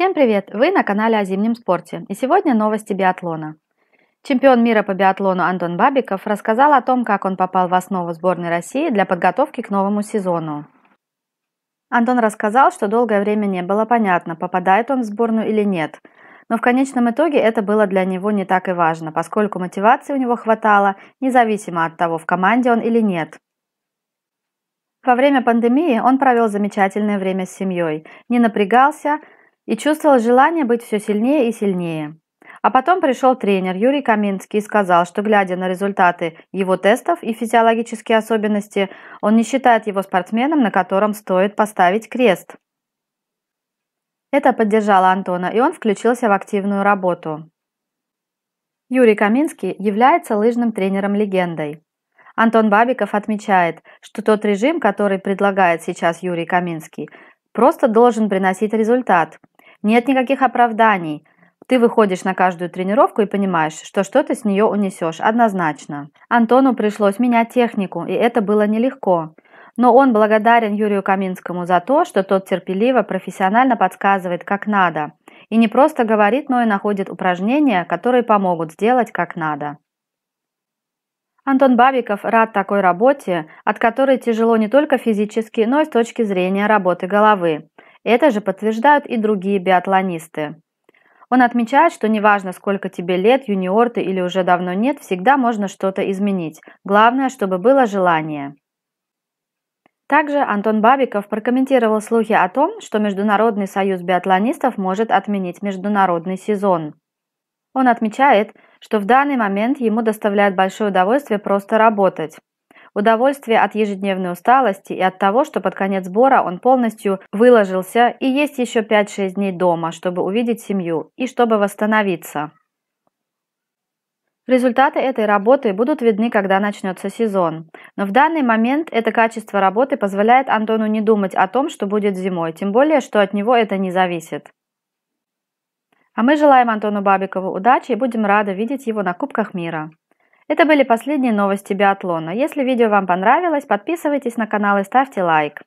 Всем привет! Вы на канале о зимнем спорте и сегодня новости биатлона. Чемпион мира по биатлону Антон Бабиков рассказал о том, как он попал в основу сборной России для подготовки к новому сезону. Антон рассказал, что долгое время не было понятно, попадает он в сборную или нет. Но в конечном итоге это было для него не так и важно, поскольку мотивации у него хватало, независимо от того, в команде он или нет. Во время пандемии он провел замечательное время с семьей, не напрягался, и чувствовал желание быть все сильнее и сильнее. А потом пришел тренер Юрий Каминский и сказал, что глядя на результаты его тестов и физиологические особенности, он не считает его спортсменом, на котором стоит поставить крест. Это поддержало Антона, и он включился в активную работу. Юрий Каминский является лыжным тренером-легендой. Антон Бабиков отмечает, что тот режим, который предлагает сейчас Юрий Каминский, просто должен приносить результат – нет никаких оправданий. Ты выходишь на каждую тренировку и понимаешь, что что-то с нее унесешь, однозначно. Антону пришлось менять технику, и это было нелегко. Но он благодарен Юрию Каминскому за то, что тот терпеливо, профессионально подсказывает, как надо. И не просто говорит, но и находит упражнения, которые помогут сделать как надо. Антон Бабиков рад такой работе, от которой тяжело не только физически, но и с точки зрения работы головы. Это же подтверждают и другие биатлонисты. Он отмечает, что неважно, сколько тебе лет, юниор ты или уже давно нет, всегда можно что-то изменить. Главное, чтобы было желание. Также Антон Бабиков прокомментировал слухи о том, что Международный союз биатлонистов может отменить международный сезон. Он отмечает, что в данный момент ему доставляет большое удовольствие просто работать. Удовольствие от ежедневной усталости и от того, что под конец сбора он полностью выложился и есть еще 5-6 дней дома, чтобы увидеть семью и чтобы восстановиться. Результаты этой работы будут видны, когда начнется сезон. Но в данный момент это качество работы позволяет Антону не думать о том, что будет зимой, тем более, что от него это не зависит. А мы желаем Антону Бабикову удачи и будем рады видеть его на Кубках мира. Это были последние новости биатлона. Если видео вам понравилось, подписывайтесь на канал и ставьте лайк.